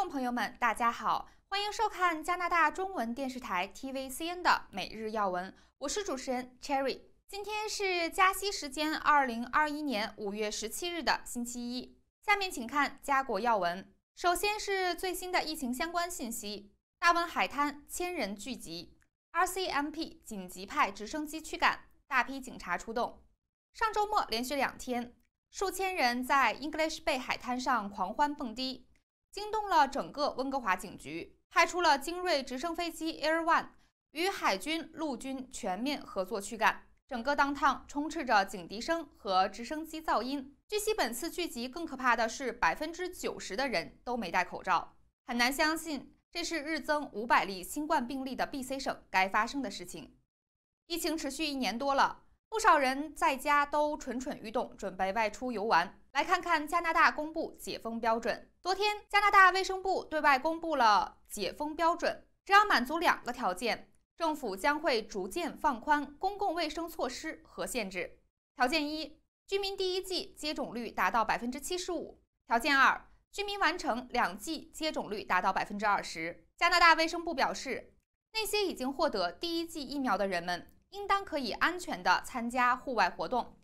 众朋友们，大家好，欢迎收看加拿大中文电视台 TVCN 的每日要闻，我是主持人 Cherry。今天是加息时间二零二一年五月十七日的星期一。下面请看加国要闻。首先是最新的疫情相关信息：大温海滩千人聚集，RCMP 紧急派直升机驱赶，大批警察出动。上周末连续两天，数千人在 English Bay 海滩上狂欢蹦迪。惊动了整个温哥华警局，派出了精锐直升飞机 Air One 与海军陆军全面合作驱赶。整个当趟充斥着警笛声和直升机噪音。据悉，本次聚集更可怕的是，百分之九十的人都没戴口罩，很难相信这是日增五百例新冠病例的 BC 省该发生的事情。疫情持续一年多了。不少人在家都蠢蠢欲动，准备外出游玩。来看看加拿大公布解封标准。昨天，加拿大卫生部对外公布了解封标准，只要满足两个条件，政府将会逐渐放宽公共卫生措施和限制。条件一：居民第一剂接种率达到百分之七十五；条件二：居民完成两剂接种率达到百分之二十。加拿大卫生部表示，那些已经获得第一剂疫苗的人们。应当可以安全地参加户外活动，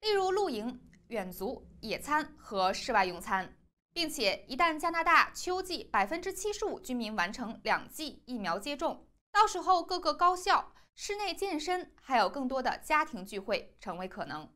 例如露营、远足、野餐和室外用餐，并且一旦加拿大秋季百分之七十五居民完成两剂疫苗接种，到时候各个高校、室内健身还有更多的家庭聚会成为可能。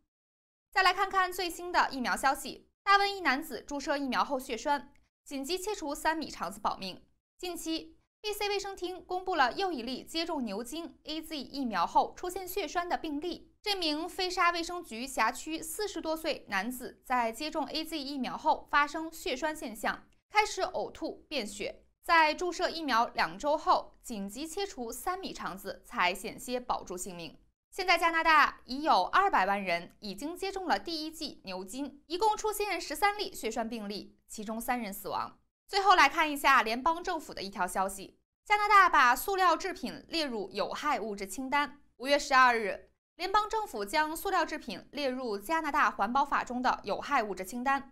再来看看最新的疫苗消息：大瘟一男子注射疫苗后血栓，紧急切除三米肠子保命。近期。BC 卫生厅公布了又一例接种牛津 A Z 疫苗后出现血栓的病例。这名菲沙卫生局辖区四十多岁男子在接种 A Z 疫苗后发生血栓现象，开始呕吐、便血，在注射疫苗两周后紧急切除三米肠子，才险些保住性命。现在加拿大已有二百万人已经接种了第一剂牛津，一共出现十三例血栓病例，其中三人死亡。最后来看一下联邦政府的一条消息：加拿大把塑料制品列入有害物质清单。五月十二日，联邦政府将塑料制品列入加拿大环保法中的有害物质清单，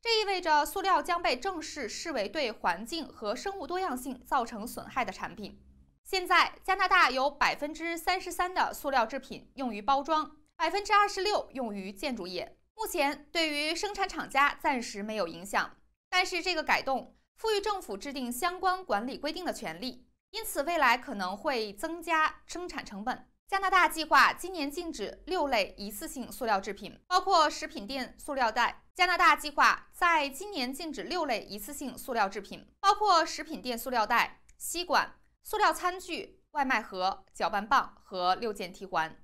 这意味着塑料将被正式视为对环境和生物多样性造成损害的产品。现在，加拿大有百分之三十三的塑料制品用于包装，百分之二十六用于建筑业。目前，对于生产厂家暂时没有影响，但是这个改动。赋予政府制定相关管理规定的权利，因此未来可能会增加生产成本。加拿大计划今年禁止六类一次性塑料制品，包括食品店塑料袋。加拿大计划在今年禁止六类一次性塑料制品，包括食品店塑料袋、吸管、塑料餐具、外卖盒、搅拌棒和六件替换。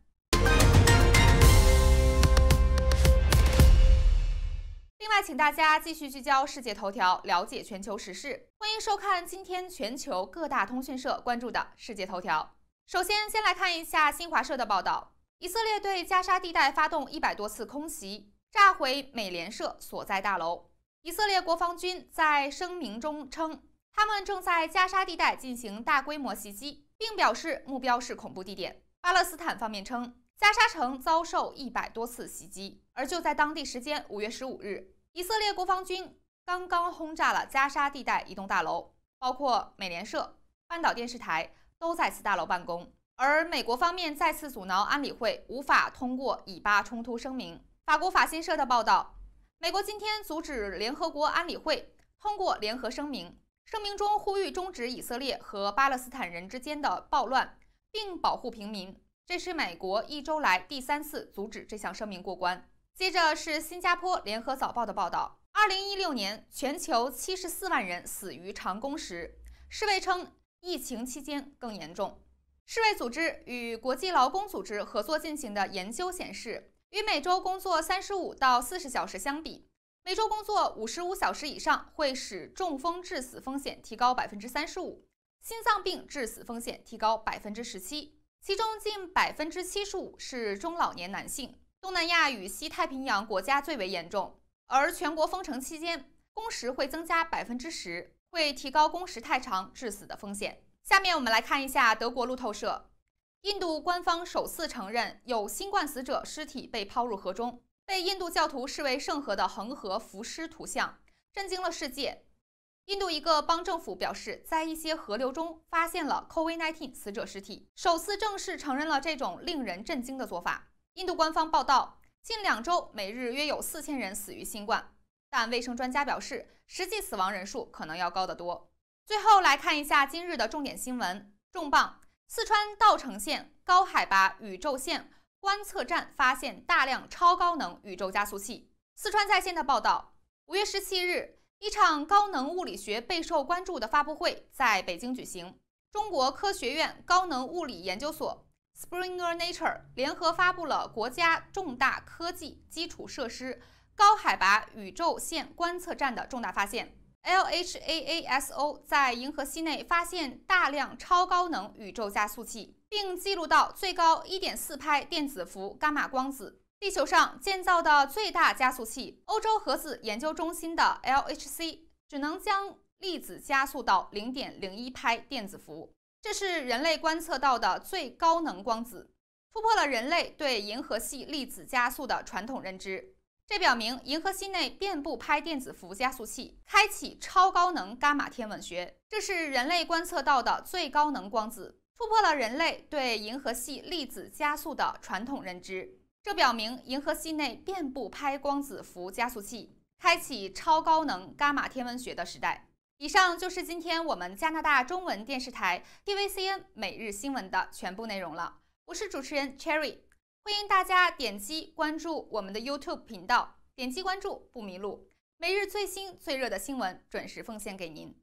请大家继续聚焦世界头条，了解全球时事。欢迎收看今天全球各大通讯社关注的世界头条。首先，先来看一下新华社的报道：以色列对加沙地带发动一百多次空袭，炸毁美联社所在大楼。以色列国防军在声明中称，他们正在加沙地带进行大规模袭击，并表示目标是恐怖地点。巴勒斯坦方面称，加沙城遭受一百多次袭击。而就在当地时间五月十五日。以色列国防军刚刚轰炸了加沙地带一栋大楼，包括美联社、半岛电视台都在此大楼办公。而美国方面再次阻挠安理会无法通过以巴冲突声明。法国法新社的报道：，美国今天阻止联合国安理会通过联合声明，声明中呼吁终止以色列和巴勒斯坦人之间的暴乱，并保护平民。这是美国一周来第三次阻止这项声明过关。接着是新加坡联合早报的报道：，二零一六年，全球七十四万人死于长工时。世卫称，疫情期间更严重。世卫组织与国际劳工组织合作进行的研究显示，与每周工作三十五到四十小时相比，每周工作五十五小时以上会使中风致死风险提高百分之三十五，心脏病致死风险提高百分之十七，其中近百分之七十五是中老年男性。东南亚与西太平洋国家最为严重，而全国封城期间，工时会增加百分之十，会提高工时太长致死的风险。下面我们来看一下德国路透社，印度官方首次承认有新冠死者尸体被抛入河中，被印度教徒视为圣河的恒河浮尸图像震惊了世界。印度一个邦政府表示，在一些河流中发现了 COVID-19 死者尸体，首次正式承认了这种令人震惊的做法。印度官方报道，近两周每日约有四千人死于新冠，但卫生专家表示，实际死亡人数可能要高得多。最后来看一下今日的重点新闻：重磅，四川稻城县高海拔宇宙线观测站发现大量超高能宇宙加速器。四川在线的报道，五月十七日，一场高能物理学备受关注的发布会在北京举行，中国科学院高能物理研究所。Springer Nature 联合发布了国家重大科技基础设施高海拔宇宙线观测站的重大发现。LHAASO 在银河系内发现大量超高能宇宙加速器，并记录到最高1.4拍电子伏伽马光子。地球上建造的最大加速器——欧洲核子研究中心的 LHC，只能将粒子加速到0.01拍电子伏。这是人类观测到的最高能光子，突破了人类对银河系粒子加速的传统认知。这表明银河系内遍布拍电子伏加速器，开启超高能伽马天文学。这是人类观测到的最高能光子，突破了人类对银河系粒子加速的传统认知。这表明银河系内遍布拍光子伏加速器，开启超高能伽马天文学的时代。以上就是今天我们加拿大中文电视台 TVCN 每日新闻的全部内容了。我是主持人 Cherry，欢迎大家点击关注我们的 YouTube 频道，点击关注不迷路，每日最新最热的新闻准时奉献给您。